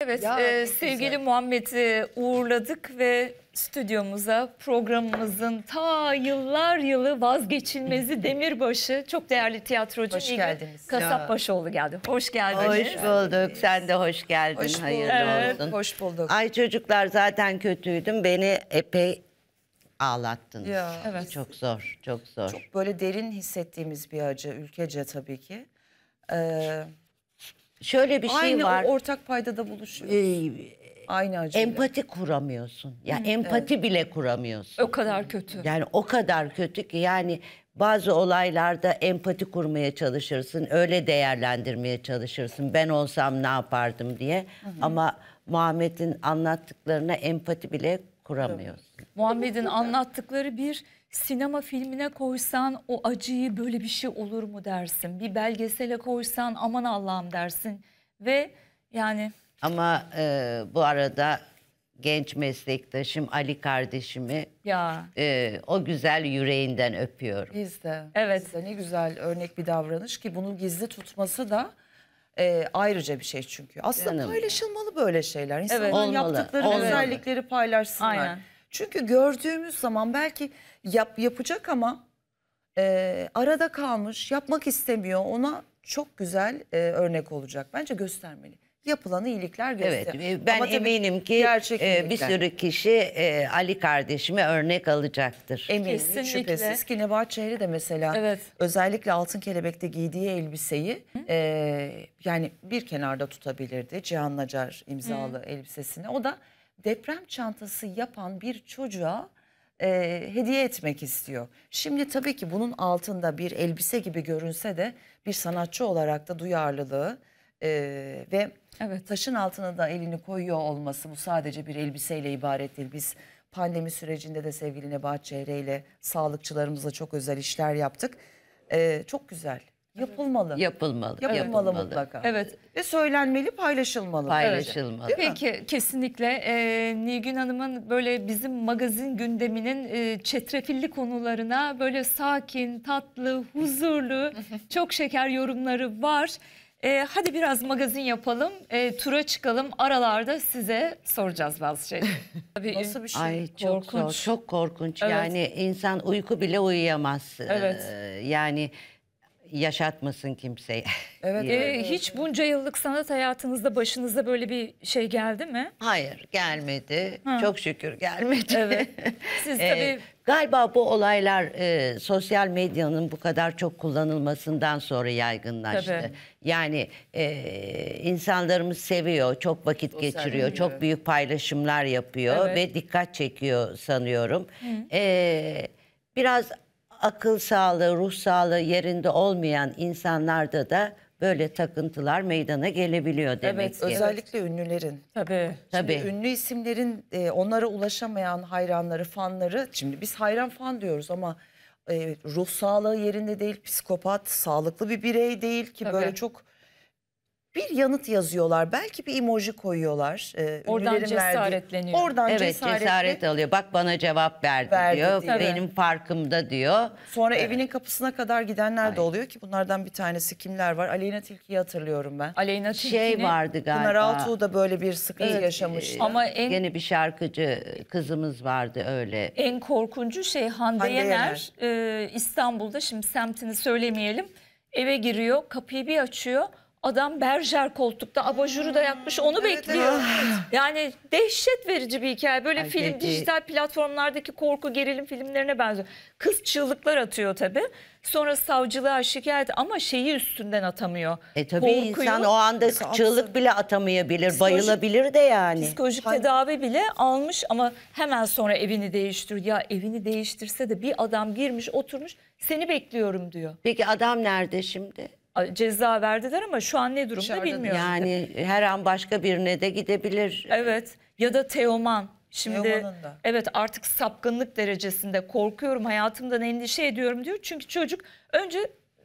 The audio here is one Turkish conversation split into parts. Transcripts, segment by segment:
Evet ya, e, sevgili Muhammed'i uğurladık ve stüdyomuza programımızın ta yıllar yılı vazgeçilmezi Demirbaşı çok değerli tiyatrocu hoş geldiniz. Kasapbaşoğlu geldi. Hoş geldiniz. Hoş bulduk. Sen de hoş geldin. Hoş Hayırlı evet. olsun. Hoş bulduk. Ay çocuklar zaten kötüydüm. Beni epey ağlattınız. Ya, evet. Çok zor. Çok zor. Çok böyle derin hissettiğimiz bir acı. Ülkece tabii ki. Ee, şöyle bir şey Aynı şey var. Aynı ortak paydada buluşuyoruz. Ee, Aynı acıyla. Empati kuramıyorsun. Ya yani empati evet. bile kuramıyorsun. O kadar kötü. Yani o kadar kötü ki yani bazı olaylarda empati kurmaya çalışırsın, öyle değerlendirmeye çalışırsın. Ben olsam ne yapardım diye. Hı hı. Ama Muhammed'in anlattıklarına empati bile kuramıyorsun. Muhammed'in anlattıkları bir sinema filmine koysan o acıyı böyle bir şey olur mu dersin. Bir belgesele koysan aman Allah'ım dersin ve yani. Ama e, bu arada genç meslektaşım Ali kardeşimi ya e, o güzel yüreğinden öpüyorum. Biz de. Evet. Biz de ne güzel örnek bir davranış ki bunu gizli tutması da e, ayrıca bir şey çünkü. Aslında Canım. paylaşılmalı böyle şeyler. İnsanlar evet. Olmalı. yaptıkları Olmalı. özellikleri paylaşsınlar. Aynen. Çünkü gördüğümüz zaman belki yap, yapacak ama e, arada kalmış, yapmak istemiyor. Ona çok güzel e, örnek olacak. Bence göstermeli. Yapılan iyilikler gösteriyor. Evet, e, ben Ama eminim ki e, bir sürü kişi e, Ali kardeşime örnek alacaktır. Eminim, Kesinlikle. şüphesiz ki Nebahatşehir'i de mesela evet. özellikle Altın Kelebek'te giydiği elbiseyi e, yani bir kenarda tutabilirdi. Cihan Nacar imzalı Hı. elbisesini. O da deprem çantası yapan bir çocuğa e, hediye etmek istiyor. Şimdi tabii ki bunun altında bir elbise gibi görünse de bir sanatçı olarak da duyarlılığı e, ve evet. taşın altına da elini koyuyor olması bu sadece bir elbiseyle ibaret değil. Biz pandemi sürecinde de sevgili Nebahat Çehre ile sağlıkçılarımızla çok özel işler yaptık. E, çok güzel. Yapılmalı. Yapılmalı. Yapılmalı, mutlaka. Evet. Ve söylenmeli, paylaşılmalı. Paylaşılmalı. Evet. Peki kesinlikle e, Nilgün Hanım'ın böyle bizim magazin gündeminin e, çetrefilli konularına böyle sakin, tatlı, huzurlu, çok şeker yorumları var. E, hadi biraz magazin yapalım, e, tura çıkalım. Aralarda size soracağız bazı şeyleri. Tabii, Nasıl bir şey? Ay, korkunç. Çok, zor, çok korkunç. Evet. Yani insan uyku bile uyuyamaz. Evet. Ee, yani yaşatmasın kimseye. Evet. ee, hiç bunca yıllık sanat hayatınızda başınıza böyle bir şey geldi mi? Hayır, gelmedi. Ha. Çok şükür gelmedi. Evet. Siz ee, tabii Galiba bu olaylar e, sosyal medyanın bu kadar çok kullanılmasından sonra yaygınlaştı. Tabii. Yani e, insanlarımız seviyor, çok vakit sosyal geçiriyor, bilmiyorum. çok büyük paylaşımlar yapıyor evet. ve dikkat çekiyor sanıyorum. E, biraz akıl sağlığı, ruh sağlığı yerinde olmayan insanlarda da böyle takıntılar meydana gelebiliyor demek evet, ki. Özellikle ünlülerin. Tabii. Şimdi Ünlü isimlerin e, onlara ulaşamayan hayranları, fanları. Şimdi biz hayran fan diyoruz ama e, ruh sağlığı yerinde değil, psikopat, sağlıklı bir birey değil ki Tabii. böyle çok bir yanıt yazıyorlar. Belki bir emoji koyuyorlar. E, Oradan cesaretleniyor. Oradan evet, cesaret alıyor. Bak bana cevap verdi, verdi diyor. diyor. Benim farkımda diyor. Sonra evet. evinin kapısına kadar gidenler de oluyor ki bunlardan bir tanesi kimler var? Aleyna Tilki'yi hatırlıyorum ben. Aleyna şey Tilki'nin şey vardı galiba. Pınar Altuğ da böyle bir sıkıntı evet, yaşamıştı. E, Ama en... Yeni bir şarkıcı e, kızımız vardı öyle. En korkuncu şey Hande, Hande Yener. Yener. E, İstanbul'da şimdi semtini söylemeyelim. Eve giriyor, kapıyı bir açıyor. Adam berjer koltukta abajuru da yakmış onu evet, bekliyor. Evet. Ah. Yani dehşet verici bir hikaye. Böyle Ay, film peki. dijital platformlardaki korku gerilim filmlerine benziyor. Kız çığlıklar atıyor tabii. Sonra savcılığa şikayet ama şeyi üstünden atamıyor. E tabii Korkuyu, insan o anda çığlık bile atamayabilir, bayılabilir de yani. Psikolojik tedavi bile almış ama hemen sonra evini değiştir. Ya evini değiştirse de bir adam girmiş oturmuş seni bekliyorum diyor. Peki adam nerede şimdi? ceza verdiler ama şu an ne durumda Dışarıda bilmiyorum. Yani her an başka birine de gidebilir. Evet ya da Teoman. Şimdi evet artık sapkınlık derecesinde korkuyorum hayatımdan endişe ediyorum diyor. Çünkü çocuk önce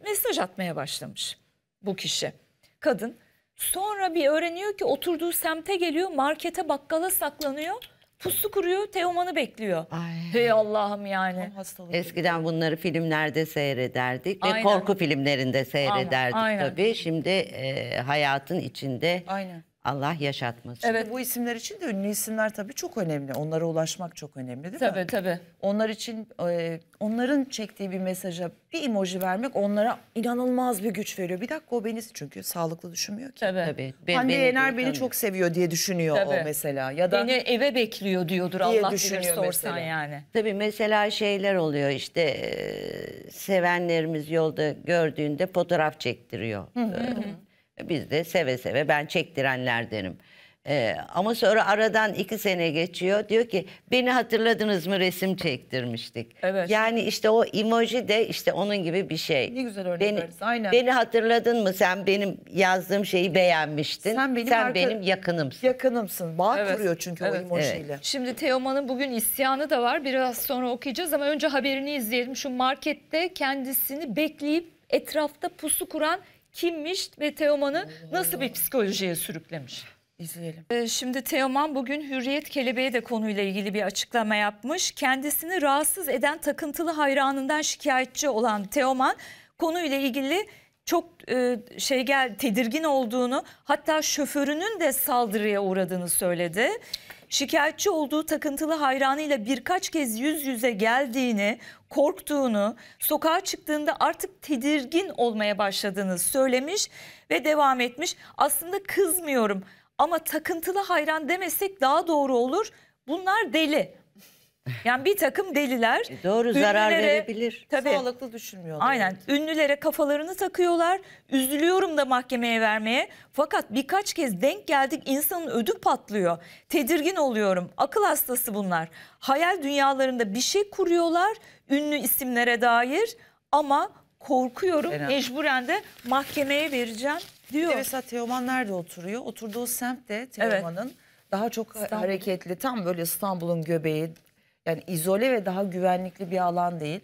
mesaj atmaya başlamış bu kişi kadın. Sonra bir öğreniyor ki oturduğu semte geliyor markete bakkala saklanıyor. Puslu kuruyor, Teoman'ı bekliyor. Ay. Hey Allah'ım yani. Eskiden bunları filmlerde seyrederdik ve korku filmlerinde seyrederdik Aynen. Aynen. tabii. Şimdi e, hayatın içinde Aynen. Allah yaşatmasın. Evet bu isimler için de ünlü isimler tabii çok önemli. Onlara ulaşmak çok önemli değil tabii, mi? Tabii tabii. Onlar için e, onların çektiği bir mesaja bir emoji vermek onlara inanılmaz bir güç veriyor. Bir dakika o beni çünkü sağlıklı düşünmüyor ki. Tabii. tabii. Ben, Hande beni, Yener beni çok seviyor diye düşünüyor tabii. o mesela. Ya da beni eve bekliyor diyordur diye Allah bilir sorsan mesela. yani. Tabii mesela şeyler oluyor işte e, sevenlerimiz yolda gördüğünde fotoğraf çektiriyor. hı. hı. Biz de seve seve ben çektirenlerdenim. Ee, ama sonra aradan iki sene geçiyor. Diyor ki beni hatırladınız mı resim çektirmiştik. Evet. Yani işte o emoji de işte onun gibi bir şey. Ne güzel örnek beni, Aynen. Beni hatırladın mı sen benim yazdığım şeyi beğenmiştin. Sen benim, sen benim yakınımsın. Yakınımsın. Bağ evet. kuruyor çünkü evet. o emojiyle. Evet. Şimdi Teoman'ın bugün isyanı da var. Biraz sonra okuyacağız ama önce haberini izleyelim. Şu markette kendisini bekleyip etrafta pusu kuran kimmiş ve Teoman'ı nasıl bir psikolojiye sürüklemiş? İzleyelim. Ee, şimdi Teoman bugün Hürriyet Kelebeği de konuyla ilgili bir açıklama yapmış. Kendisini rahatsız eden takıntılı hayranından şikayetçi olan Teoman konuyla ilgili çok e, şey gel tedirgin olduğunu hatta şoförünün de saldırıya uğradığını söyledi. Şikayetçi olduğu takıntılı hayranıyla birkaç kez yüz yüze geldiğini, korktuğunu, sokağa çıktığında artık tedirgin olmaya başladığını söylemiş ve devam etmiş. Aslında kızmıyorum ama takıntılı hayran demesek daha doğru olur. Bunlar deli. Yani bir takım deliler. E doğru zarar ünlülere, verebilir. Tabii, Sağlıklı düşünmüyorlar. Aynen. Ünlülere kafalarını takıyorlar. Üzülüyorum da mahkemeye vermeye. Fakat birkaç kez denk geldik insanın ödü patlıyor. Tedirgin oluyorum. Akıl hastası bunlar. Hayal dünyalarında bir şey kuruyorlar ünlü isimlere dair ama korkuyorum. Fena. Mecburen de mahkemeye vereceğim diyor. Mesela Teoman da oturuyor? Oturduğu semtte Teoman'ın evet. daha çok İstanbul. hareketli tam böyle İstanbul'un göbeği yani izole ve daha güvenlikli bir alan değil.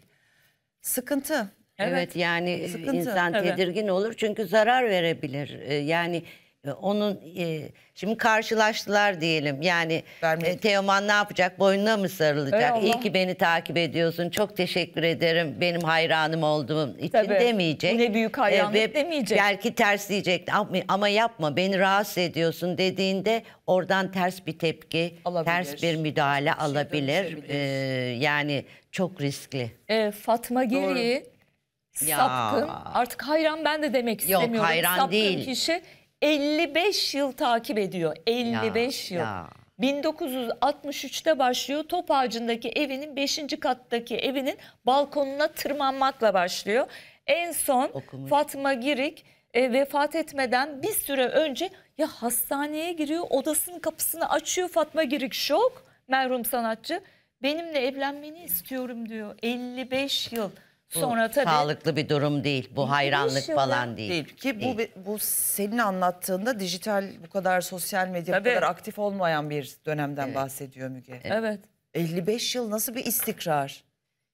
Sıkıntı. Evet, evet yani Sıkıntı. insan evet. tedirgin olur çünkü zarar verebilir. Ee, yani ee, onun e, şimdi karşılaştılar diyelim. Yani e, Teoman ne yapacak? Boynuna mı sarılacak? İyi ki beni takip ediyorsun. Çok teşekkür ederim. Benim hayranım olduğum için Tabii. demeyecek. Bu ne büyük ee, hayranlık e, demeyecek. Belki ters diyecek. Ama, yapma beni rahatsız ediyorsun dediğinde oradan ters bir tepki, alabilir. ters bir müdahale bir şey alabilir. E, yani çok riskli. E, Fatma Geri'yi sapkın. Artık hayran ben de demek istemiyorum. Yok hayran sapkın değil. kişi 55 yıl takip ediyor. 55 ya, yıl. Ya. 1963'te başlıyor. Top ağacındaki evinin 5. kattaki evinin balkonuna tırmanmakla başlıyor. En son Okumuş. Fatma Girik e, vefat etmeden bir süre önce ya hastaneye giriyor. Odasının kapısını açıyor Fatma Girik şok. Merhum sanatçı benimle evlenmeni istiyorum diyor. 55 yıl. Bu tabii sağlıklı bir durum değil. Bu hayranlık şey falan değil. değil. Ki bu bu senin anlattığında dijital bu kadar sosyal medya tabii. bu kadar aktif olmayan bir dönemden evet. bahsediyor Müge. Evet. 55 yıl nasıl bir istikrar?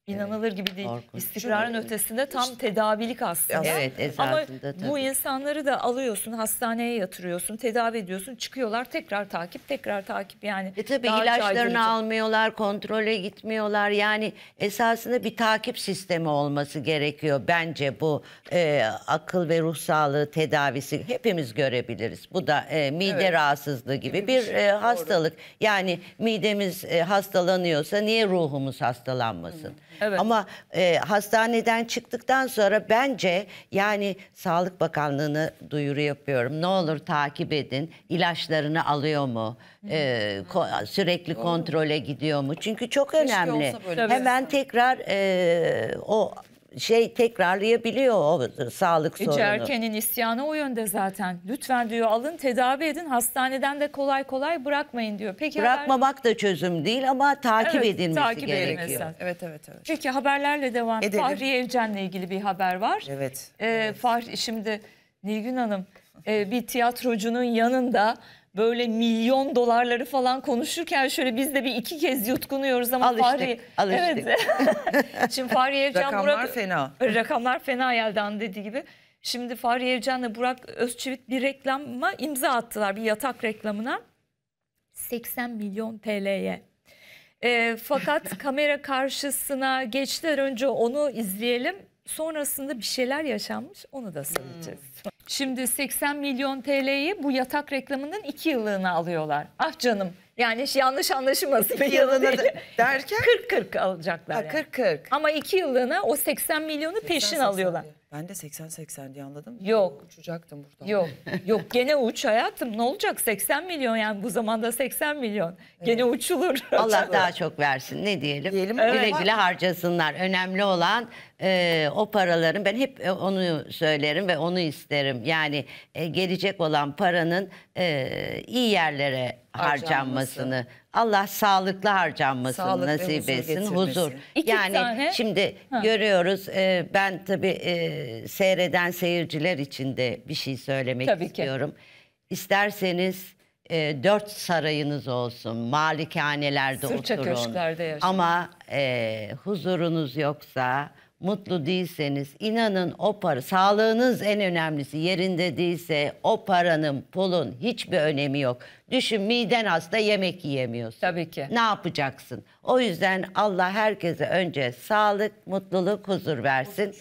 İnanılır gibi değil. Korkunç. İstikrarın Çünkü, ötesinde tam işte, tedavilik aslında. Evet esasında Ama tabii. bu insanları da alıyorsun hastaneye yatırıyorsun tedavi ediyorsun çıkıyorlar tekrar takip tekrar takip yani. E tabii ilaçlarını almıyorlar kontrole gitmiyorlar yani esasında bir takip sistemi olması gerekiyor bence bu e, akıl ve ruh sağlığı tedavisi hepimiz görebiliriz. Bu da e, mide evet. rahatsızlığı gibi, gibi bir, e, hastalık doğru. yani midemiz e, hastalanıyorsa niye ruhumuz hastalanmasın? Hı. Evet. Ama e, hastaneden çıktıktan sonra bence yani Sağlık Bakanlığı'na duyuru yapıyorum. Ne olur takip edin. ilaçlarını alıyor mu? E, ko sürekli kontrole gidiyor mu? Çünkü çok önemli. Hemen şey. tekrar e, o şey tekrarlayabiliyor o sağlık e, sorunu. İçerkenin isyanı o yönde zaten. Lütfen diyor alın tedavi edin hastaneden de kolay kolay bırakmayın diyor. Peki Bırakmamak haber... da çözüm değil ama takip evet, edilmesi takip gerekiyor. Edilmesi. Evet evet evet. Peki haberlerle devam. Edelim. Fahri Evcen'le ilgili bir haber var. Evet. Ee, evet. Fahri şimdi Nilgün Hanım e, bir tiyatrocunun yanında böyle milyon dolarları falan konuşurken şöyle biz de bir iki kez yutkunuyoruz ama alıştık, Fahri... Alıştık. Evet. Şimdi Fahri Evcan rakamlar Burak... fena. Rakamlar fena Yeldan dediği gibi. Şimdi Fahri Evcan'la Burak Özçivit bir reklama imza attılar. Bir yatak reklamına. 80 milyon TL'ye. E, ee, fakat kamera karşısına geçtiler önce onu izleyelim sonrasında bir şeyler yaşanmış onu da söyleyeceğiz. Hmm. Şimdi 80 milyon TL'yi bu yatak reklamının 2 yıllığını alıyorlar. Ah canım yani yanlış anlaşılmasın. Bir yılını derken? 40-40 alacaklar. Ha, 40-40. Ama 2 yıllığına o 80 milyonu peşin 80, alıyorlar. 80. Ben de 80-80 diye anladım. Yok. Uçacaktım buradan. Yok. Yok gene uç hayatım. Ne olacak 80 milyon yani bu zamanda 80 milyon. Evet. Gene uçulur. Allah daha çok versin ne diyelim. diyelim evet. Güle güle harcasınlar. Önemli olan e, o paraların ben hep e, onu söylerim ve onu isterim. Yani e, gelecek olan paranın e, iyi yerlere harcanmasını. harcanmasını Allah sağlıklı harcanmasını Sağlık nasip etsin, huzur. İki yani tane. şimdi ha. görüyoruz e, ben tabii e, seyreden seyirciler için de bir şey söylemek tabii istiyorum. Ki. İsterseniz e, dört sarayınız olsun, malikanelerde Sırça oturun. Köşklerde yaşayın. Ama e, huzurunuz yoksa mutlu değilseniz inanın o para sağlığınız en önemlisi yerinde değilse o paranın pulun hiçbir önemi yok. Düşün miden hasta yemek yiyemiyorsun. Tabii ki. Ne yapacaksın? O yüzden Allah herkese önce sağlık, mutluluk, huzur versin.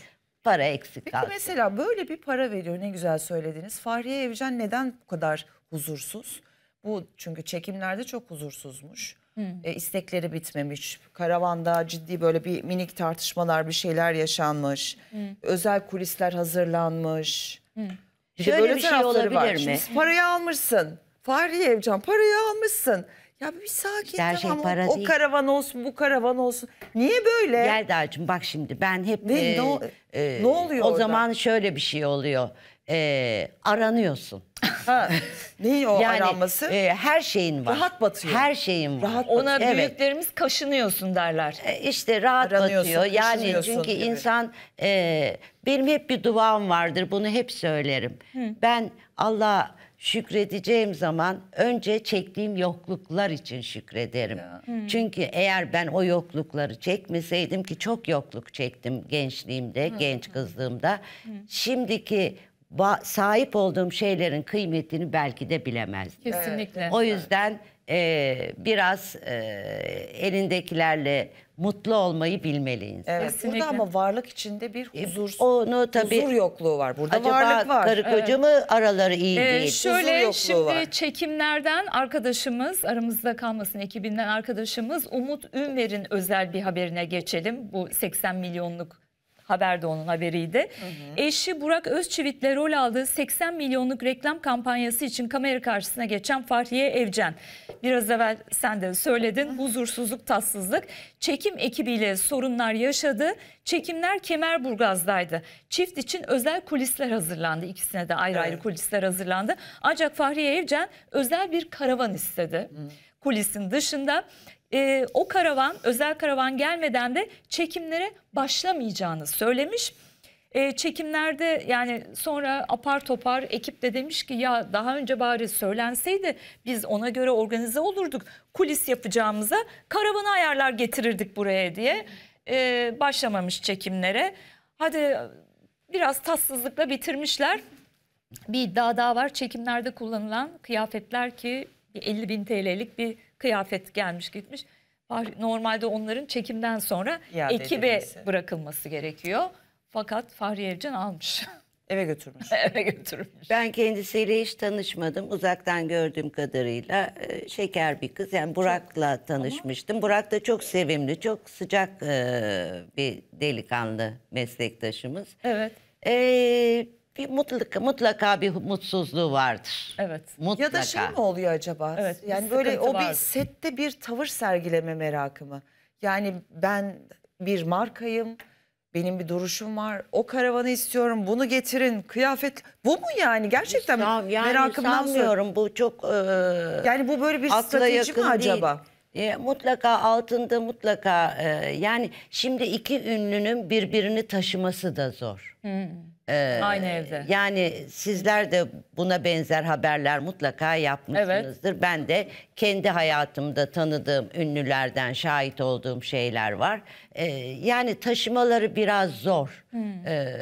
Para eksik Peki mesela böyle bir para veriyor ne güzel söylediniz. Fahriye Evcen neden bu kadar huzursuz? Bu çünkü çekimlerde çok huzursuzmuş. Hmm. E, istekleri bitmemiş. Karavanda ciddi böyle bir minik tartışmalar, bir şeyler yaşanmış. Hmm. Özel kulisler hazırlanmış. Hmm. Bir Şöyle böyle bir şey olabilir var. mi? Şimdi parayı almışsın. Fahriye Evcan parayı almışsın. Ya bir sakin Her şey tamam. para o değil. karavan olsun bu karavan olsun. Niye böyle? Gel Yelda'cığım bak şimdi ben hep... Ne, e, ne, e, ne oluyor O orada? zaman şöyle bir şey oluyor. E, aranıyorsun. Ha, neyin o yani, aranması? E, her şeyin var. Rahat batıyor. Her şeyin var. Rahat batıyor. Ona evet. kaşınıyorsun derler. E, işte rahat batıyor. Yani çünkü gibi. insan... E, benim hep bir duam vardır bunu hep söylerim. Hı. Ben Allah şükredeceğim zaman önce çektiğim yokluklar için şükrederim. Ya. Hmm. Çünkü eğer ben o yoklukları çekmeseydim ki çok yokluk çektim gençliğimde, hmm. genç kızlığımda. Hmm. Şimdiki sahip olduğum şeylerin kıymetini belki de bilemezdim. Kesinlikle. O yüzden e, biraz e, elindekilerle mutlu olmayı bilmeli insan. Evet, Kesinlikle. burada ama varlık içinde bir e, huzur, e, onu tabii, huzur yokluğu var. Burada acaba varlık var. karı koca evet. mı araları iyi ee, değil? Şöyle şimdi var. çekimlerden arkadaşımız aramızda kalmasın ekibinden arkadaşımız Umut Ünver'in özel bir haberine geçelim. Bu 80 milyonluk haber de onun haberiydi. Hı hı. Eşi Burak Özçivit'le rol aldığı 80 milyonluk reklam kampanyası için kamera karşısına geçen Fahriye Evcen. Biraz evvel sen de söyledin huzursuzluk, tatsızlık. Çekim ekibiyle sorunlar yaşadı. Çekimler Kemerburgaz'daydı. Çift için özel kulisler hazırlandı. İkisine de ayrı evet. ayrı kulisler hazırlandı. Ancak Fahriye Evcen özel bir karavan istedi. Hı. Kulisin dışında e, o karavan özel karavan gelmeden de çekimlere başlamayacağını söylemiş. E, çekimlerde yani sonra apar topar ekip de demiş ki ya daha önce bari söylenseydi biz ona göre organize olurduk. Kulis yapacağımıza karavanı ayarlar getirirdik buraya diye e, başlamamış çekimlere. Hadi biraz tatsızlıkla bitirmişler. Bir iddia daha var çekimlerde kullanılan kıyafetler ki 50 bin TL'lik bir kıyafet gelmiş gitmiş. Normalde onların çekimden sonra İade ekibe edilmesi. bırakılması gerekiyor. Fakat Fahriye Evcen almış. Eve götürmüş. Eve götürmüş. Ben kendisiyle hiç tanışmadım. Uzaktan gördüğüm kadarıyla e, şeker bir kız. Yani Burak'la tanışmıştım. Ama... Burak da çok sevimli, çok sıcak e, bir delikanlı meslektaşımız. Evet. Eee bir mutlaka, mutlaka bir mutsuzluğu vardır. Evet. Mutlaka. Ya da şey mi oluyor acaba? Evet, yani böyle o vardır. bir sette bir tavır sergileme merakı mı? Yani ben bir markayım, benim bir duruşum var. O karavanı istiyorum, bunu getirin, kıyafet. Bu mu yani? Gerçekten Sam, yani merakımdan sanmıyorum. Bu çok e, Yani bu böyle bir strateji mi acaba? Değil. E, mutlaka altında mutlaka e, yani şimdi iki ünlünün birbirini taşıması da zor. Hmm. E, Aynı evde. Yani sizler de buna benzer haberler mutlaka yapmışsınızdır. Evet. Ben de kendi hayatımda tanıdığım ünlülerden şahit olduğum şeyler var. E, yani taşımaları biraz zor. Hmm. E,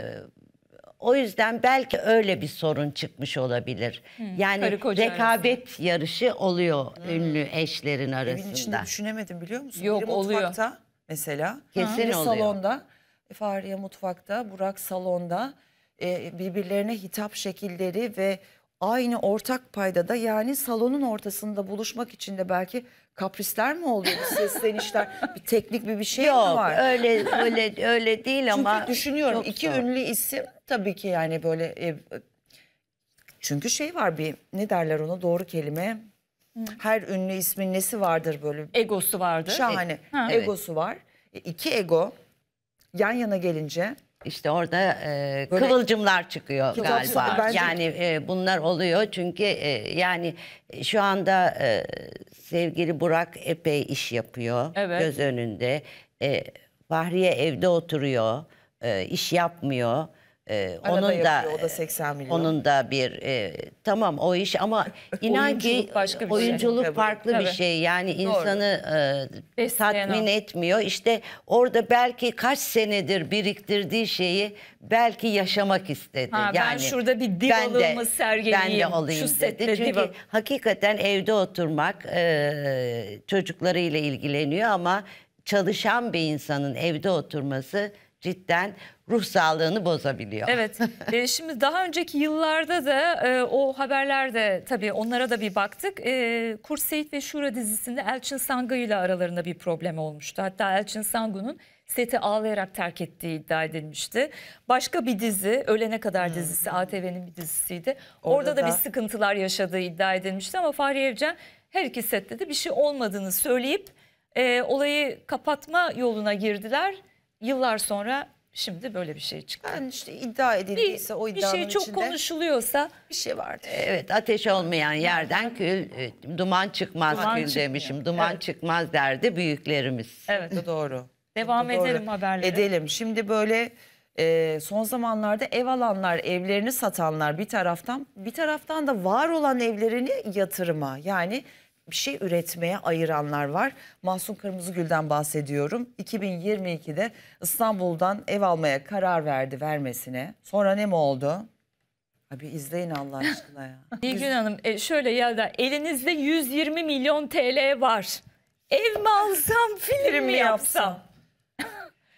o yüzden belki öyle bir sorun çıkmış olabilir. Hmm. Yani rekabet arasında. yarışı oluyor hmm. ünlü eşlerin arasında. Evin içinde düşünemedim biliyor musun? Yok Biri oluyor. mutfakta mesela. Kesin Biri oluyor. salonda. E, Fahriye mutfakta, Burak salonda. E, birbirlerine hitap şekilleri ve aynı ortak paydada yani salonun ortasında buluşmak için de belki kaprisler mi oluyor bir seslenişler bir teknik bir bir şey Yok, mi var? Yok öyle öyle öyle değil Çünkü ama düşünüyorum iki zor. ünlü isim Tabii ki yani böyle e, çünkü şey var bir ne derler ona doğru kelime. Her ünlü ismin nesi vardır böyle? Egosu vardır. Şahane. E, Egosu var. E, iki ego yan yana gelince işte orada e, Böyle, kıvılcımlar çıkıyor galiba. Bence... Yani e, bunlar oluyor çünkü e, yani şu anda e, sevgili Burak epey iş yapıyor evet. göz önünde. E, Fahriye evde oturuyor, e, iş yapmıyor. Ee, Arada onun yapıyor, da o da 80 e, milyon. Onun da bir e, tamam o iş ama inan ki başka bir şey. oyunculuk şey. farklı Tabii. bir şey. Yani Doğru. insanı e, tatmin o. etmiyor. İşte orada belki kaç senedir biriktirdiği şeyi belki yaşamak istedi. Ha, yani ben şurada bir divalığımı sergileyeyim. Ben de olayım Şu dedi. Çünkü dival. hakikaten evde oturmak e, çocuklarıyla ilgileniyor ama çalışan bir insanın evde oturması cidden ruh sağlığını bozabiliyor. Evet. e, şimdi daha önceki yıllarda da e, o haberlerde tabii onlara da bir baktık. E, Kurt ve Şura dizisinde Elçin Sangı ile aralarında bir problem olmuştu. Hatta Elçin Sangu'nun seti ağlayarak terk ettiği iddia edilmişti. Başka bir dizi Ölene Kadar hmm. dizisi ATV'nin bir dizisiydi. Orada, Orada da, da bir sıkıntılar yaşadığı iddia edilmişti ama Fahriye Evcen her iki sette de bir şey olmadığını söyleyip e, olayı kapatma yoluna girdiler. Yıllar sonra Şimdi böyle bir şey çıktı. Yani işte iddia edildiyse bir, o iddianın içinde. Bir şey çok içinde, konuşuluyorsa. Bir şey vardır. Evet ateş olmayan yerden kül, e, duman çıkmaz duman kül çıkmıyor. demişim. Duman evet. çıkmaz derdi büyüklerimiz. Evet doğru. Devam doğru. edelim haberlere. Edelim. Şimdi böyle e, son zamanlarda ev alanlar, evlerini satanlar bir taraftan, bir taraftan da var olan evlerini yatırıma yani bir şey üretmeye ayıranlar var. Mahsun Kırmızıgül'den bahsediyorum. 2022'de İstanbul'dan ev almaya karar verdi vermesine. Sonra ne mi oldu? Abi izleyin Allah aşkına ya. Nilgün Hanım e, şöyle Yelda elinizde 120 milyon TL var. Ev mi alsam film mi yapsam?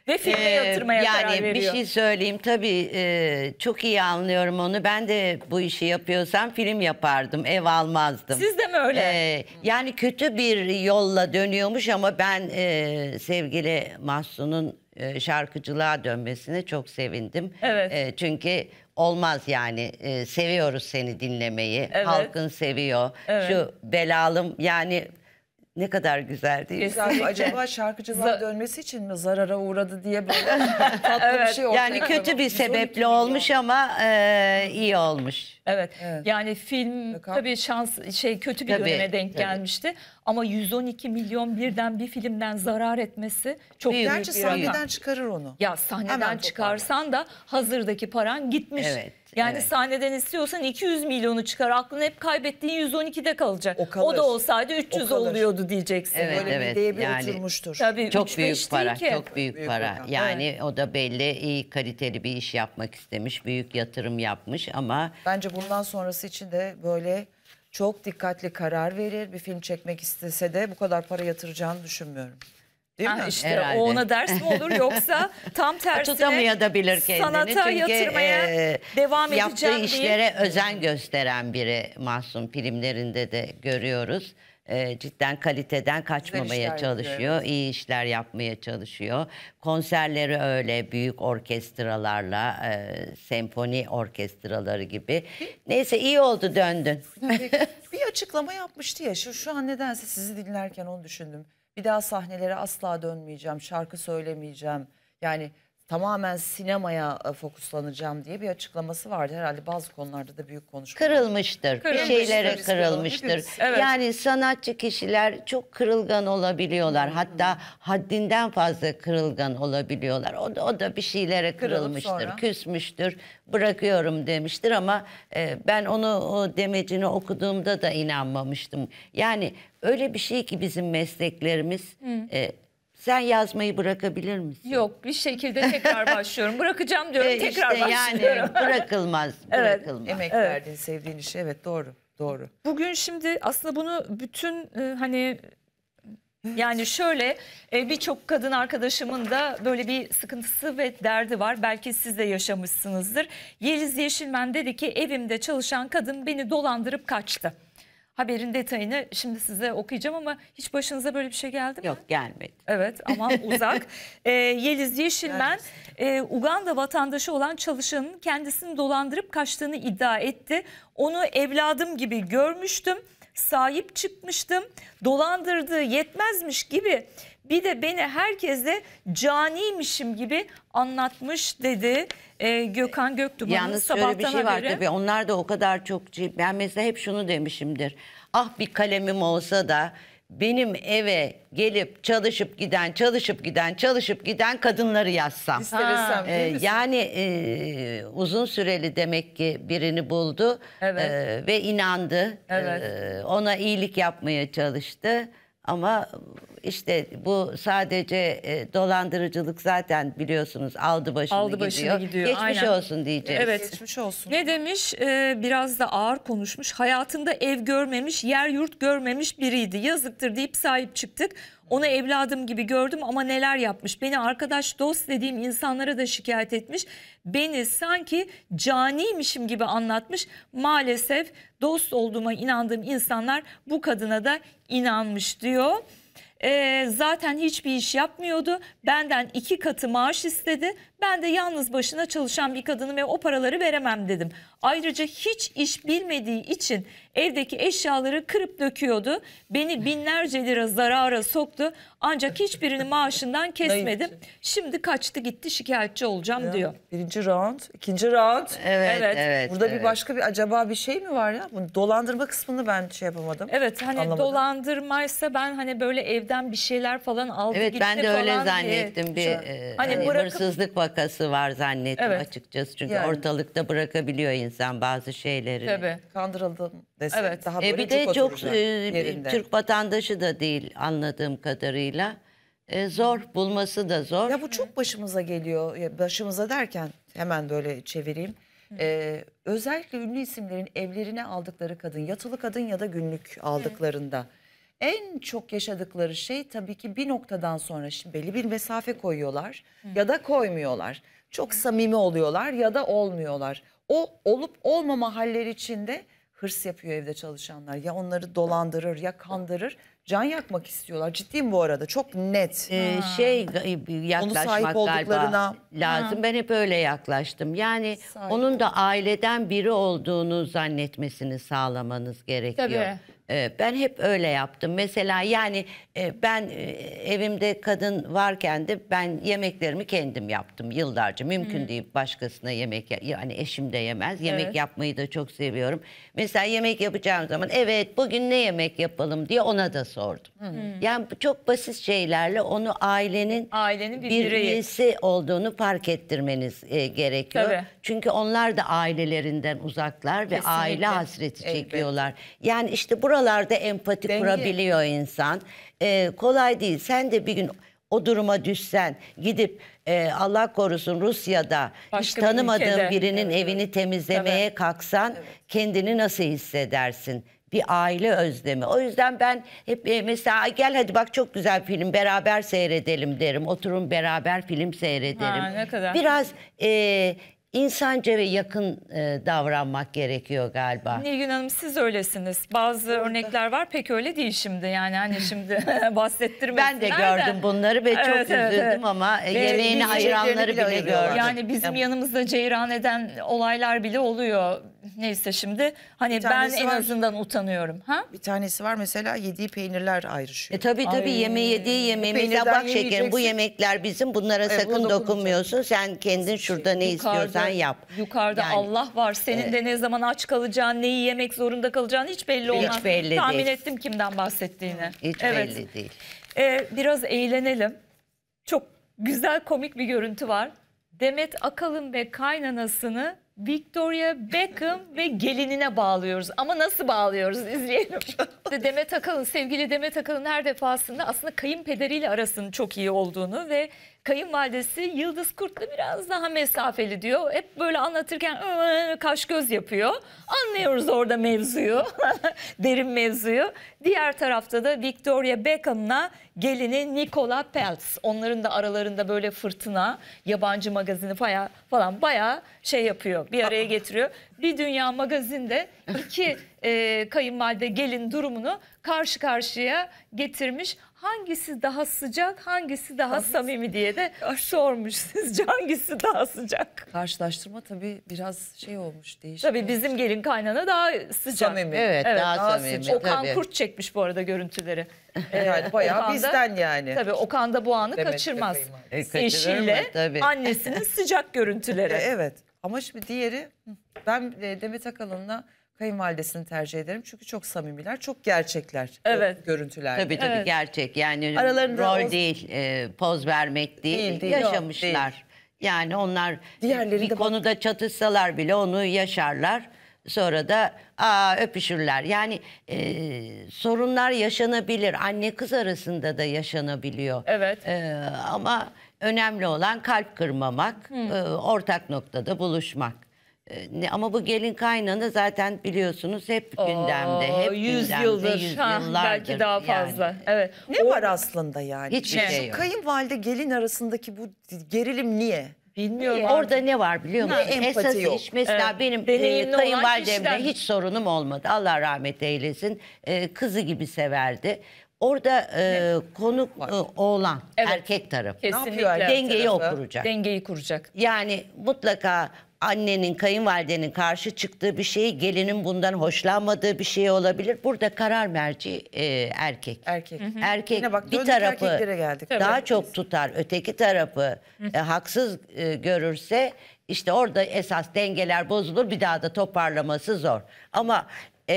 Ve filme Ee, yatırmaya yani karar veriyor. bir şey söyleyeyim tabii e, çok iyi anlıyorum onu. Ben de bu işi yapıyorsam film yapardım, ev almazdım. Siz de mi öyle? Ee, yani kötü bir yolla dönüyormuş ama ben e, sevgili Mahsun'un e, şarkıcılığa dönmesine çok sevindim. Evet. E, çünkü olmaz yani E, seviyoruz seni dinlemeyi. Evet. Halkın seviyor. Evet. Şu belalım yani ne kadar güzel değil mi? Acaba şarkıcılığa dönmesi için mi zarara uğradı diye böyle tatlı evet, bir şey ortaya Yani kötü koyalım. bir sebeple olmuş milyon. ama e, iyi olmuş. Evet. evet. Yani film Bakalım. tabii şans şey kötü bir tabii, döneme denk tabii. gelmişti ama 112 milyon birden bir filmden zarar etmesi çok büyük, bir rakam. Gerçi sahneden çıkarır onu. Ya sahneden Hemen çıkarsan da hazırdaki paran gitmiş. Evet. Yani evet. sahneden istiyorsan 200 milyonu çıkar. Aklın hep kaybettiğin 112'de kalacak. O, kalır. o da olsaydı 300 o oluyordu diyeceksin. Evet Böyle evet. Bir yani, uçurmuştur. Tabii çok büyük para, çok büyük, büyük para. Rakam. Yani evet. o da belli iyi kaliteli bir iş yapmak istemiş, büyük yatırım yapmış ama bence bundan sonrası için de böyle çok dikkatli karar verir. Bir film çekmek istese de bu kadar para yatıracağını düşünmüyorum. Değil ha, mi? İşte Herhalde. o ona ders mi olur yoksa tam tersine tutamayabilir kendini. Sanata Çünkü yatırmaya e, devam edeceğim diye. Yaptığı işlere özen gösteren biri masum filmlerinde de görüyoruz e, cidden kaliteden kaçmamaya çalışıyor. Yapıyorum. iyi işler yapmaya çalışıyor. Konserleri öyle büyük orkestralarla, e, senfoni orkestraları gibi. Neyse iyi oldu döndün. bir açıklama yapmıştı ya. Şu, şu an nedense sizi dinlerken onu düşündüm. Bir daha sahnelere asla dönmeyeceğim, şarkı söylemeyeceğim. Yani tamamen sinemaya e, fokuslanacağım diye bir açıklaması vardı. Herhalde bazı konularda da büyük konuşma. Kırılmıştır. Bir şeylere kırılmıştır. evet. Yani sanatçı kişiler çok kırılgan olabiliyorlar. Hı Hatta haddinden fazla kırılgan olabiliyorlar. O da, o da bir şeylere kırılmıştır, küsmüştür, bırakıyorum demiştir ama e, ben onu o demecini okuduğumda da inanmamıştım. Yani öyle bir şey ki bizim mesleklerimiz... Hı. E, sen yazmayı bırakabilir misin? Yok bir şekilde tekrar başlıyorum. Bırakacağım diyorum e, tekrar işte başlıyorum. Yani bırakılmaz. bırakılmaz. Evet, emek evet. verdin sevdiğin iş. evet doğru. Doğru. Bugün şimdi aslında bunu bütün e, hani Yani şöyle e, birçok kadın arkadaşımın da böyle bir sıkıntısı ve derdi var. Belki siz de yaşamışsınızdır. Yeliz Yeşilmen dedi ki evimde çalışan kadın beni dolandırıp kaçtı. Haberin detayını şimdi size okuyacağım ama hiç başınıza böyle bir şey geldi mi? Yok gelmedi. Evet ama uzak. e, Yeliz Yeşilmen e, Uganda vatandaşı olan çalışanın kendisini dolandırıp kaçtığını iddia etti. Onu evladım gibi görmüştüm sahip çıkmıştım. Dolandırdığı yetmezmiş gibi bir de beni herkese caniymişim gibi anlatmış dedi e, Gökhan Göktuğ'un Yalnız şöyle bir şey var haberi. tabii onlar da o kadar çok ben mesela hep şunu demişimdir. Ah bir kalemim olsa da benim eve gelip çalışıp giden, çalışıp giden, çalışıp giden kadınları yazsam. İsteresem, ee, yani e, uzun süreli demek ki birini buldu evet. e, ve inandı. Evet. E, ona iyilik yapmaya çalıştı. Ama işte bu sadece e, dolandırıcılık zaten biliyorsunuz aldı başını, aldı başını gidiyor. gidiyor. Geçmiş Aynen. olsun diyeceğiz. Evet. Geçmiş olsun. Ne demiş? Ee, biraz da ağır konuşmuş. Hayatında ev görmemiş, yer yurt görmemiş biriydi. Yazıktır deyip sahip çıktık. Onu evladım gibi gördüm ama neler yapmış. Beni arkadaş, dost dediğim insanlara da şikayet etmiş. Beni sanki caniymişim gibi anlatmış. Maalesef dost olduğuma inandığım insanlar bu kadına da inanmış diyor e, zaten hiçbir iş yapmıyordu. Benden iki katı maaş istedi. Ben de yalnız başına çalışan bir kadını ve o paraları veremem dedim. Ayrıca hiç iş bilmediği için evdeki eşyaları kırıp döküyordu. Beni binlerce lira zarara soktu. Ancak hiçbirini maaşından kesmedim. Şimdi kaçtı gitti şikayetçi olacağım ya, diyor. Birinci round, ikinci round. Evet, evet. evet Burada evet. bir başka bir acaba bir şey mi var ya? Bu dolandırma kısmını ben şey yapamadım. Evet hani anlamadım. dolandırmaysa ben hani böyle evden bir şeyler falan aldı evet, gitti falan Evet ben de öyle zannettim. Diye. Bir e, hani hani bırakıp... hırsızlık vakası var zannettim evet. açıkçası. Çünkü yani. ortalıkta bırakabiliyor insan bazı şeyleri. Tabii. Kandırıldım desem. evet. daha e, böyle e, Bir de çok, çok e, Türk vatandaşı da değil anladığım kadarıyla kadarıyla e, zor bulması da zor. Ya bu çok başımıza geliyor. Başımıza derken hemen böyle çevireyim. Ee, özellikle ünlü isimlerin evlerine aldıkları kadın, yatılı kadın ya da günlük aldıklarında Hı. en çok yaşadıkları şey tabii ki bir noktadan sonra şimdi belli bir mesafe koyuyorlar Hı. ya da koymuyorlar. Çok samimi oluyorlar ya da olmuyorlar. O olup olmama halleri içinde hırs yapıyor evde çalışanlar. Ya onları dolandırır ya kandırır. Can yakmak istiyorlar. Ciddiyim bu arada. Çok net. Ee, şey yaklaşmak e, Onu sahip olduklarına... lazım. Ha. Ben hep öyle yaklaştım. Yani sahip onun da aileden biri olduğunu zannetmesini sağlamanız gerekiyor. Tabii. Ee, ben hep öyle yaptım. Mesela yani e, ben e, evimde kadın varken de ben yemeklerimi kendim yaptım yıllarca. Mümkün Hı. değil başkasına yemek yani eşim de yemez. Yemek evet. yapmayı da çok seviyorum. Mesela yemek yapacağım zaman evet bugün ne yemek yapalım diye ona da sordum. Hı. Yani çok basit şeylerle onu ailenin ailenin bir, üyesi olduğunu fark ettirmeniz e, gerekiyor. Tabii. Çünkü onlar da ailelerinden uzaklar ve Kesinlikle. aile hasreti çekiyorlar. Evet. Yani işte buralar Buralarda empati Denge. kurabiliyor insan. Ee, kolay değil. Sen de bir gün o duruma düşsen gidip e, Allah korusun Rusya'da Başka hiç tanımadığın bir birinin evet. evini temizlemeye Tabii. kalksan evet. kendini nasıl hissedersin? bir aile özlemi. O yüzden ben hep e, mesela gel hadi bak çok güzel film beraber seyredelim derim. Oturun beraber film seyrederim. Ha, ne kadar. Biraz e, insanca ve yakın e, davranmak gerekiyor galiba. Nilgün Hanım siz öylesiniz. Bazı Burada. örnekler var pek öyle değil şimdi yani hani şimdi bahsettirmek. Ben de gördüm de. bunları ve evet, çok evet, üzüldüm evet. ama e, ve yemeğini ayıranları bile, bile gördüm. Yani bizim yanımızda ceyran eden olaylar bile oluyor neyse şimdi hani ben en var. azından utanıyorum. Ha? Bir tanesi var mesela yediği peynirler E ayrışıyor. tabii tabii yeme yediği yemeği mesela Peynirden bak şekerim bu yemekler bizim bunlara e, buna sakın dokunmuyorsun. Sen kendin şurada ne istiyorsan yap. Yukarıda Yani Allah var. Senin e, de ne zaman aç kalacağın, neyi yemek zorunda kalacağın hiç belli olmaz. belli Tahmin değil. ettim kimden bahsettiğini. Hiç belli değil. Ee, biraz eğlenelim. Çok güzel komik bir görüntü var. Demet Akalın ve kaynanasını Victoria Beckham ve gelinine bağlıyoruz. Ama nasıl bağlıyoruz izleyelim. Demet Akalın, sevgili Demet Akalın her defasında aslında kayınpederiyle arasının çok iyi olduğunu ve Kayınvalidesi Yıldız Kurt'la biraz daha mesafeli diyor. Hep böyle anlatırken ıı, ıı, kaş göz yapıyor. Anlıyoruz orada mevzuyu. Derin mevzuyu. Diğer tarafta da Victoria Beckham'la gelini Nicola Peltz. Onların da aralarında böyle fırtına, yabancı magazini falan, falan bayağı şey yapıyor. Bir araya getiriyor. Bir Dünya magazinde iki e, kayınvalide gelin durumunu karşı karşıya getirmiş hangisi daha sıcak, hangisi daha samimi diye de sormuş sizce hangisi daha sıcak? Karşılaştırma tabii biraz şey olmuş değişik. Tabii bizim gelin kaynana daha sıcak. Samimi. Evet, Evet, daha, daha samimi. sıcak. Okan tabii. Kurt çekmiş bu arada görüntüleri. Evet bayağı Okan'da- bizden yani. Tabii Okan da bu anı Demet kaçırmaz. Köpeğim E, Eşiyle annesinin sıcak E, görüntüleri. evet. Ama şimdi diğeri ben e, Demet Akalın'la kayınvalidesini tercih ederim. Çünkü çok samimiler, çok gerçekler evet. görüntüler. Tabii tabii evet. gerçek. Yani Aralarında rol o... değil, e, poz vermek değil, değil, değil yaşamışlar. Yok, değil. Yani onlar Diğerleri bir de konuda bak... çatışsalar bile onu yaşarlar. Sonra da aa, öpüşürler. Yani e, sorunlar yaşanabilir. Anne kız arasında da yaşanabiliyor. Evet. E, ama önemli olan kalp kırmamak, hmm. e, ortak noktada buluşmak. Ee, ama bu gelin kaynana zaten biliyorsunuz hep gündemde. hep 100 gündemde, yıldır. 100 ha, belki daha fazla. Yani. Evet. Ne o, var aslında yani? Hiçbir şey, yok. Kayınvalide gelin arasındaki bu gerilim niye? Bilmiyorum. Ee, orada ne var biliyor musun? Ne, Esas yok. iş mesela evet. benim e, kayınvalidemle hiç sorunum olmadı. Allah rahmet eylesin. E, kızı gibi severdi. Orada e, konuk e, oğlan evet. erkek tarafı. Kesinlikle. Ne yapıyor Dengeyi tarafı? okuracak. Dengeyi kuracak. Yani mutlaka annenin, kayınvalidenin karşı çıktığı bir şey, gelinin bundan hoşlanmadığı bir şey olabilir. Burada karar merci e, erkek. Erkek. Hı hı. Erkek bak, bir tarafı geldik. daha Tabii. çok tutar, öteki tarafı e, haksız e, görürse işte orada esas dengeler bozulur, bir daha da toparlaması zor. Ama e,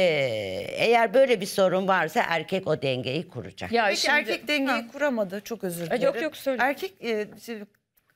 eğer böyle bir sorun varsa erkek o dengeyi kuracak. Ya Peki şimdi, erkek dengeyi ha. kuramadı, çok özür dilerim. Yok yok söyle. Erkek e, şimdi,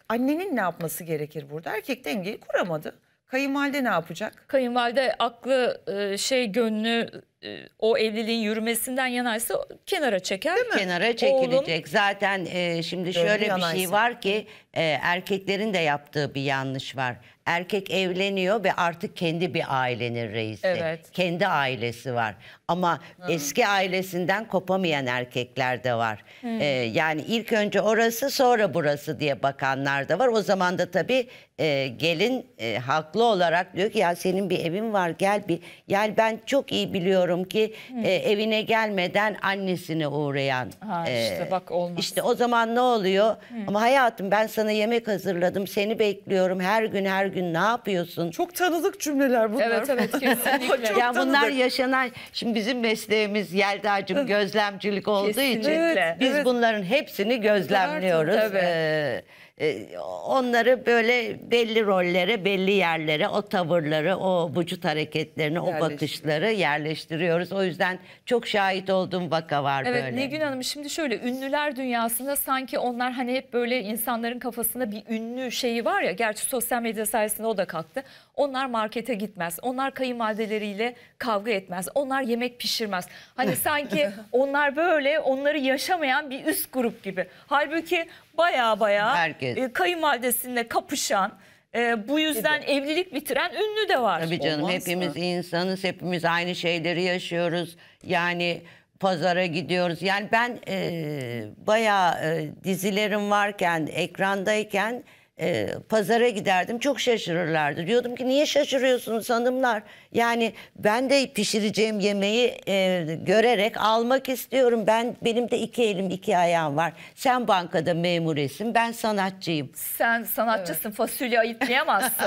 Annenin ne yapması gerekir burada? Erkek dengeyi kuramadı. Kayınvalide ne yapacak? Kayınvalide aklı e, şey gönlü e, o evliliğin yürümesinden yanaysa kenara çeker. Değil mi? Kenara çekilecek. Oğlum, Zaten e, şimdi şöyle bir şey yanaysa. şey var ki e, erkeklerin de yaptığı bir yanlış var. Erkek evleniyor ve artık kendi bir ailenin reisi. Evet. Kendi ailesi var. Ama Hı. eski ailesinden kopamayan erkekler de var. E, yani ilk önce orası sonra burası diye bakanlar da var. O zaman da tabii e, gelin e, haklı olarak diyor ki ya senin bir evin var gel bir. Yani ben çok iyi biliyorum düşünüyorum ki e, evine gelmeden annesine uğrayan. Ha, işte e, bak olmaz. İşte o zaman ne oluyor? Hı. Ama hayatım ben sana yemek hazırladım. Seni bekliyorum. Her gün her gün ne yapıyorsun? Çok tanıdık cümleler bunlar. Evet evet kesinlikle. Çok yani tanıdık. bunlar yaşanan şimdi bizim mesleğimiz Yelda'cığım gözlemcilik olduğu kesinlikle. için evet, biz evet. bunların hepsini gözlemliyoruz. Tabii. Ee, e, onları böyle belli rollere, belli yerlere, o tavırları, o vücut hareketlerini, o bakışları yerleştiriyoruz. O yüzden çok şahit olduğum vaka var evet, böyle. Evet Nilgün Hanım şimdi şöyle ünlüler dünyasında sanki onlar hani hep böyle insanların kafasında bir ünlü şeyi var ya. Gerçi sosyal medya sayesinde o da kalktı. Onlar markete gitmez. Onlar kayınvalideleriyle kavga etmez. Onlar yemek pişirmez. Hani sanki onlar böyle onları yaşamayan bir üst grup gibi. Halbuki baya baya Herkes. e, kayınvalidesinde kapışan, e, bu yüzden Tabii. evlilik bitiren ünlü de var. Tabii canım Olmaz hepimiz mı? insanız, hepimiz aynı şeyleri yaşıyoruz. Yani pazara gidiyoruz. Yani ben e, bayağı e, dizilerim varken, ekrandayken e, pazara giderdim çok şaşırırlardı. Diyordum ki niye şaşırıyorsunuz hanımlar? Yani ben de pişireceğim yemeği e, görerek almak istiyorum. Ben Benim de iki elim iki ayağım var. Sen bankada memuresin ben sanatçıyım. Sen sanatçısın evet. fasulye ayıtlayamazsın.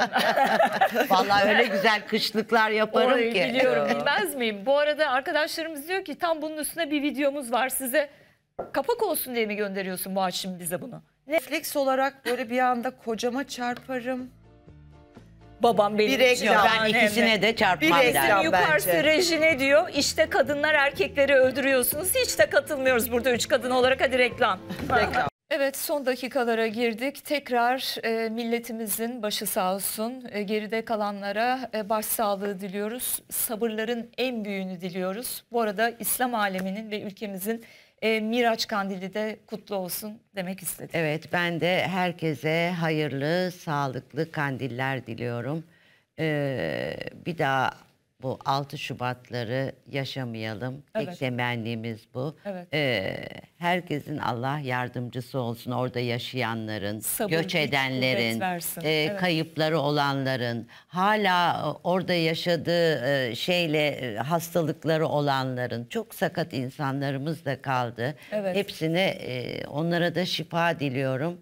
Vallahi öyle güzel kışlıklar yaparım Orayı ki. Biliyorum bilmez miyim? Bu arada arkadaşlarımız diyor ki tam bunun üstüne bir videomuz var size. Kapak olsun diye mi gönderiyorsun bu akşam bize bunu? Refleks olarak böyle bir anda kocama çarparım. Babam benim Bir için. Ben ikisine de çarpmam Bir Yukarısı rejine diyor? İşte kadınlar erkekleri öldürüyorsunuz. Hiç de katılmıyoruz burada üç kadın olarak. Hadi reklam. Reklam. Evet son dakikalara girdik. Tekrar e, milletimizin başı sağ olsun. E, geride kalanlara e, başsağlığı diliyoruz. Sabırların en büyüğünü diliyoruz. Bu arada İslam aleminin ve ülkemizin e, Miraç Kandili de kutlu olsun demek istedim. Evet ben de herkese hayırlı, sağlıklı kandiller diliyorum. Ee, bir daha bu 6 Şubatları yaşamayalım. Evet. temennimiz bu. Evet. Ee, herkesin Allah yardımcısı olsun orada yaşayanların, Sabır, göç edenlerin, e, evet. kayıpları olanların, hala e, orada yaşadığı e, şeyle e, hastalıkları olanların, çok sakat insanlarımız da kaldı. Evet. Hepsine e, onlara da şifa diliyorum.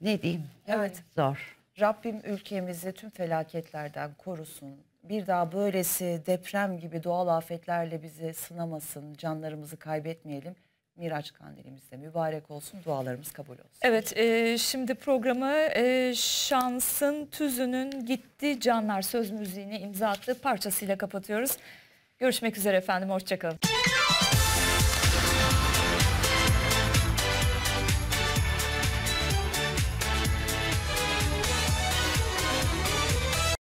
Ne diyeyim? Evet. Zor. Rabbim ülkemizi tüm felaketlerden korusun bir daha böylesi deprem gibi doğal afetlerle bizi sınamasın, canlarımızı kaybetmeyelim. Miraç kandilimizde mübarek olsun, dualarımız kabul olsun. Evet, e, şimdi programı e, Şans'ın Tüzü'nün Gitti Canlar Söz müziğini imza attığı parçasıyla kapatıyoruz. Görüşmek üzere efendim, hoşçakalın.